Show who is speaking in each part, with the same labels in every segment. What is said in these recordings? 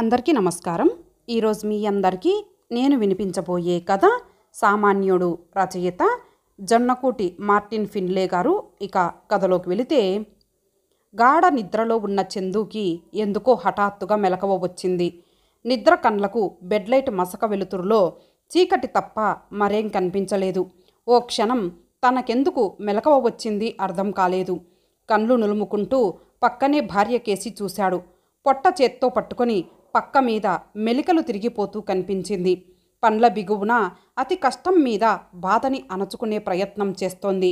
Speaker 1: అందరికీ నమస్కారం ఈరోజు మీ అందరికీ నేను వినిపించబోయే కథ సామాన్యుడు రచయిత జొన్నకూటి మార్టిన్ ఫిన్లే గారు ఇక కథలోకి వెళితే గాఢ నిద్రలో ఉన్న చందుకి ఎందుకో హఠాత్తుగా మెలకువ వచ్చింది నిద్ర కండ్లకు బెడ్లైట్ మసక వెలుతురులో చీకటి తప్ప మరేం కనిపించలేదు ఓ క్షణం తనకెందుకు మెలకువ వచ్చింది అర్థం కాలేదు కండ్లు నులుముకుంటూ పక్కనే భార్య కేసి చూశాడు పొట్ట చేత్తో పట్టుకొని పక్క మీద మెలికలు తిరిగిపోతూ కనిపించింది పండ్ల బిగువున అతి కష్టం మీద బాధని అణచుకునే ప్రయత్నం చేస్తోంది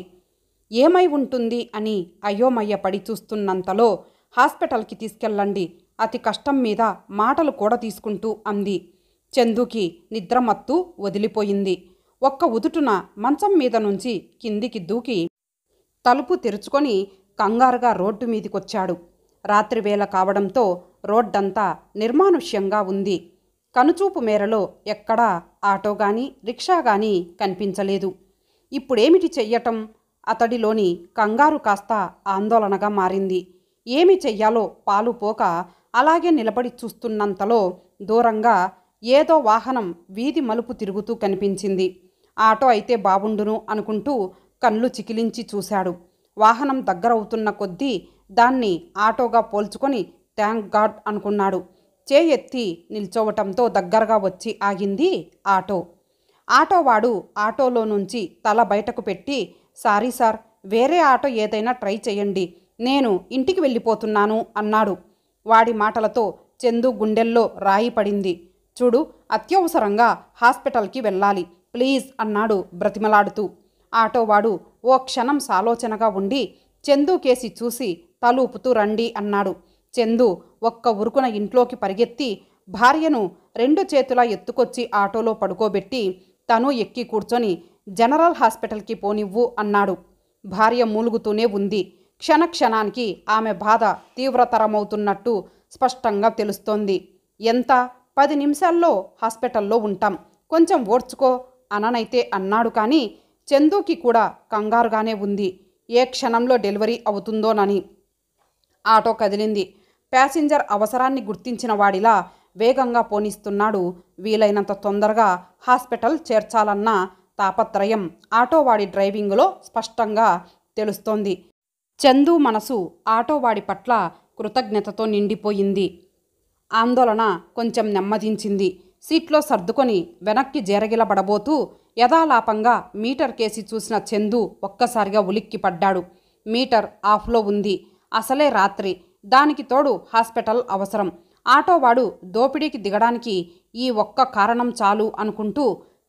Speaker 1: ఏమై ఉంటుంది అని అయోమయ్య పడి చూస్తున్నంతలో హాస్పిటల్కి తీసుకెళ్ళండి అతి కష్టం మీద మాటలు కూడా తీసుకుంటూ అంది చందుకి నిద్రమత్తు వదిలిపోయింది ఒక్క ఉదుటున మంచం మీద నుంచి కిందికి దూకి తలుపు తెరుచుకొని కంగారుగా రోడ్డు మీదికొచ్చాడు రాత్రివేళ కావడంతో రోడ్డంతా నిర్మానుష్యంగా ఉంది కనుచూపు మేరలో ఎక్కడా ఆటో గాని రిక్షా గాని కనిపించలేదు ఇప్పుడేమిటి చెయ్యటం అతడిలోని కంగారు కాస్త ఆందోళనగా మారింది ఏమి చెయ్యాలో పాలు పోక అలాగే నిలబడి చూస్తున్నంతలో దూరంగా ఏదో వాహనం వీధి మలుపు తిరుగుతూ కనిపించింది ఆటో అయితే బాగుండును అనుకుంటూ కళ్ళు చికిలించి చూశాడు వాహనం దగ్గరవుతున్న కొద్దీ దాన్ని ఆటోగా పోల్చుకొని థ్యాంక్ గాడ్ అనుకున్నాడు చేయెత్తి నిల్చోవటంతో దగ్గరగా వచ్చి ఆగింది ఆటో ఆటోవాడు ఆటోలో నుంచి తల బయటకు పెట్టి సారీ సార్ వేరే ఆటో ఏదైనా ట్రై చేయండి నేను ఇంటికి వెళ్ళిపోతున్నాను అన్నాడు వాడి మాటలతో చందు గుండెల్లో రాయి పడింది చూడు అత్యవసరంగా హాస్పిటల్కి వెళ్ళాలి ప్లీజ్ అన్నాడు బ్రతిమలాడుతూ ఆటోవాడు ఓ క్షణం సాలోచనగా ఉండి చందు కేసి చూసి తలూపుతూ రండి అన్నాడు చందు ఒక్క ఉరుకున ఇంట్లోకి పరిగెత్తి భార్యను రెండు చేతులా ఎత్తుకొచ్చి ఆటోలో పడుకోబెట్టి తను ఎక్కి కూర్చొని జనరల్ హాస్పిటల్కి పోనివ్వు అన్నాడు భార్య మూలుగుతూనే ఉంది క్షణక్షణానికి ఆమె బాధ తీవ్రతరమవుతున్నట్టు స్పష్టంగా తెలుస్తోంది ఎంత పది నిమిషాల్లో హాస్పిటల్లో ఉంటాం కొంచెం ఓడ్చుకో అననైతే అన్నాడు కానీ చందుకి కూడా కంగారుగానే ఉంది ఏ క్షణంలో డెలివరీ అవుతుందోనని ఆటో కదిలింది ప్యాసింజర్ అవసరాన్ని గుర్తించిన వాడిలా వేగంగా పోనిస్తున్నాడు వీలైనంత తొందరగా హాస్పిటల్ చేర్చాలన్న తాపత్రయం ఆటోవాడి డ్రైవింగ్లో స్పష్టంగా తెలుస్తోంది చందు మనసు ఆటోవాడి పట్ల కృతజ్ఞతతో నిండిపోయింది ఆందోళన కొంచెం నెమ్మదించింది సీట్లో సర్దుకొని వెనక్కి జరగిలబడబోతూ యథాలాపంగా మీటర్ కేసి చూసిన చందు ఒక్కసారిగా ఉలిక్కిపడ్డాడు మీటర్ ఆఫ్లో ఉంది అసలే రాత్రి దానికి తోడు హాస్పిటల్ అవసరం ఆటోవాడు దోపిడీకి దిగడానికి ఈ ఒక్క కారణం చాలు అనుకుంటూ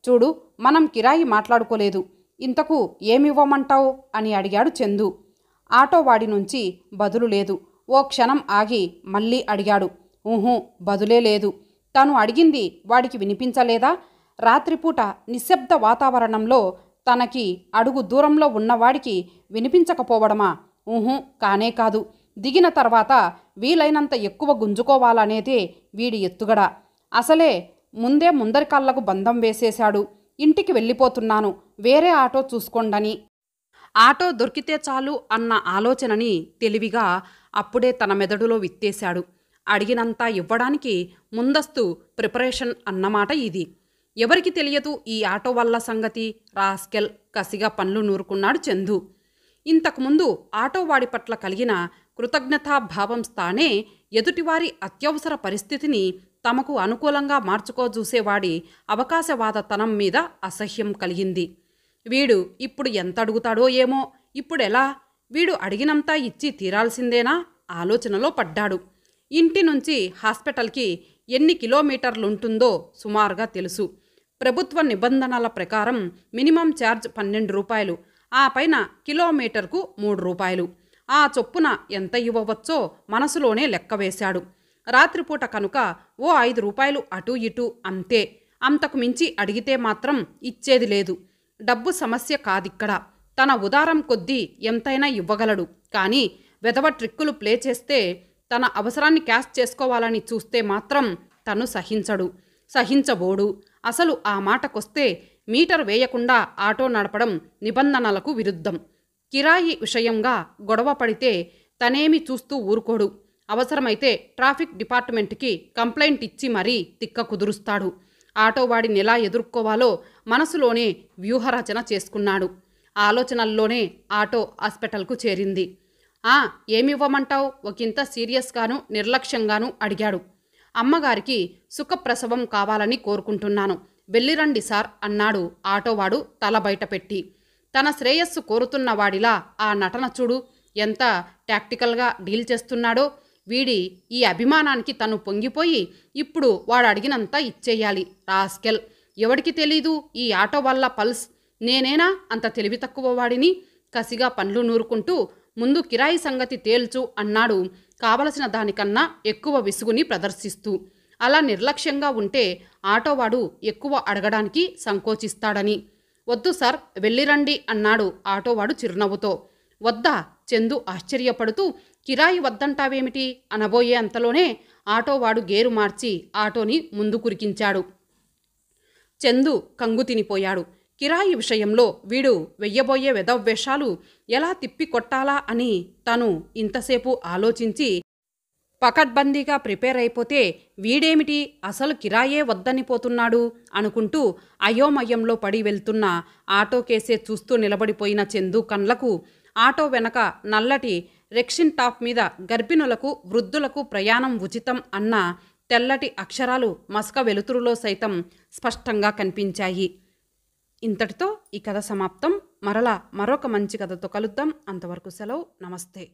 Speaker 1: చూడు మనం కిరాయి మాట్లాడుకోలేదు ఇంతకు ఏమివ్వమంటావు అని అడిగాడు చందు ఆటోవాడి నుంచి బదులు లేదు ఓ క్షణం ఆగి మళ్ళీ అడిగాడు ఊహూ బదులే లేదు తను అడిగింది వాడికి వినిపించలేదా రాత్రిపూట నిశ్శబ్ద వాతావరణంలో తనకి అడుగు దూరంలో ఉన్నవాడికి వినిపించకపోవడమా ఊహూ కానే కాదు దిగిన తర్వాత వీలైనంత ఎక్కువ గుంజుకోవాలనేది వీడి ఎత్తుగడ అసలే ముందే ముందరి కళ్ళకు బంధం వేసేశాడు ఇంటికి వెళ్ళిపోతున్నాను వేరే ఆటో చూసుకోండని ఆటో దొరికితే చాలు అన్న ఆలోచనని తెలివిగా అప్పుడే తన మెదడులో విత్తేశాడు అడిగినంత ఇవ్వడానికి ముందస్తు ప్రిపరేషన్ అన్నమాట ఇది ఎవరికి తెలియదు ఈ ఆటో వల్ల సంగతి రాస్కెల్ కసిగా పనులు నూరుకున్నాడు చందు ఇంతకుముందు ఆటో వాడి పట్ల కలిగిన కృతజ్ఞతాభావం స్థానే ఎదుటివారి అత్యవసర పరిస్థితిని తమకు అనుకూలంగా మార్చుకోజూసేవాడి అవకాశవాదతనం మీద అసహ్యం కలిగింది వీడు ఇప్పుడు ఎంత అడుగుతాడో ఏమో ఇప్పుడెలా వీడు అడిగినంత ఇచ్చి తీరాల్సిందేనా ఆలోచనలో పడ్డాడు ఇంటి నుంచి హాస్పిటల్కి ఎన్ని కిలోమీటర్లుంటుందో సుమారుగా తెలుసు ప్రభుత్వ నిబంధనల ప్రకారం మినిమం ఛార్జ్ పన్నెండు రూపాయలు ఆ పైన కిలోమీటర్కు మూడు రూపాయలు ఆ చొప్పున ఎంత ఇవ్వవచ్చో మనసులోనే లెక్కవేశాడు రాత్రిపూట కనుక ఓ ఐదు రూపాయలు అటూ ఇటూ అంతే అంతకు మించి అడిగితే మాత్రం ఇచ్చేది లేదు డబ్బు సమస్య కాదిక్కడ తన ఉదారం కొద్దీ ఎంతైనా ఇవ్వగలడు కానీ వెధవ ట్రిక్కులు ప్లే చేస్తే తన అవసరాన్ని క్యాష్ చేసుకోవాలని చూస్తే మాత్రం తను సహించడు సహించబోడు అసలు ఆ మాటకొస్తే మీటర్ వేయకుండా ఆటో నడపడం నిబంధనలకు విరుద్ధం కిరాయి విషయంగా గొడవ పడితే తనేమి చూస్తూ ఊరుకోడు అవసరమైతే ట్రాఫిక్ డిపార్ట్మెంట్కి కంప్లైంట్ ఇచ్చి మరీ తిక్క కుదురుస్తాడు ఆటోవాడిని ఎలా ఎదుర్కోవాలో మనసులోనే వ్యూహరచన చేసుకున్నాడు ఆలోచనల్లోనే ఆటో హాస్పిటల్కు చేరింది ఆ ఏమివ్వమంటావు ఒకంత సీరియస్గాను నిర్లక్ష్యంగాను అడిగాడు అమ్మగారికి సుఖప్రసవం కావాలని కోరుకుంటున్నాను వెళ్ళిరండి సార్ అన్నాడు ఆటోవాడు తల బయటపెట్టి పెట్టి తన శ్రేయస్సు కోరుతున్న వాడిలా ఆ నటన చూడు ఎంత టాక్టికల్గా డీల్ చేస్తున్నాడో వీడి ఈ అభిమానానికి తను పొంగిపోయి ఇప్పుడు వాడు అడిగినంత ఇచ్చేయాలి రాస్కెల్ ఎవడికి తెలీదు ఈ ఆటో వల్ల పల్స్ నేనేనా అంత తెలివి తక్కువ వాడిని కసిగా పండ్లు నూరుకుంటూ ముందు కిరాయి సంగతి తేల్చు అన్నాడు కావలసిన దానికన్నా ఎక్కువ విసుగుని ప్రదర్శిస్తూ అలా నిర్లక్ష్యంగా ఉంటే ఆటోవాడు ఎక్కువ అడగడానికి సంకోచిస్తాడని వద్దు సార్ వెళ్ళిరండి అన్నాడు ఆటోవాడు చిరునవ్వుతో వద్దా చందు ఆశ్చర్యపడుతూ కిరాయి వద్దంటావేమిటి అనబోయే అంతలోనే ఆటోవాడు గేరు మార్చి ఆటోని ముందు కురికించాడు చందు కంగు తినిపోయాడు కిరాయి విషయంలో వీడు వెయ్యబోయే వెదవ్వేషాలు ఎలా తిప్పి కొట్టాలా అని తను ఇంతసేపు ఆలోచించి పకడ్బందీగా ప్రిపేర్ అయిపోతే వీడేమిటి అసలు కిరాయే వద్దని పోతున్నాడు అనుకుంటూ అయోమయంలో పడి వెళ్తున్న ఆటో కేసే చూస్తూ నిలబడిపోయిన చందు కండ్లకు ఆటో వెనక నల్లటి రెక్షిన్ టాప్ మీద గర్భిణులకు వృద్ధులకు ప్రయాణం ఉచితం అన్న తెల్లటి అక్షరాలు మసక వెలుతురులో సైతం స్పష్టంగా కనిపించాయి ఇంతటితో ఈ కథ సమాప్తం మరలా మరొక మంచి కథతో కలుద్దాం అంతవరకు సెలవు నమస్తే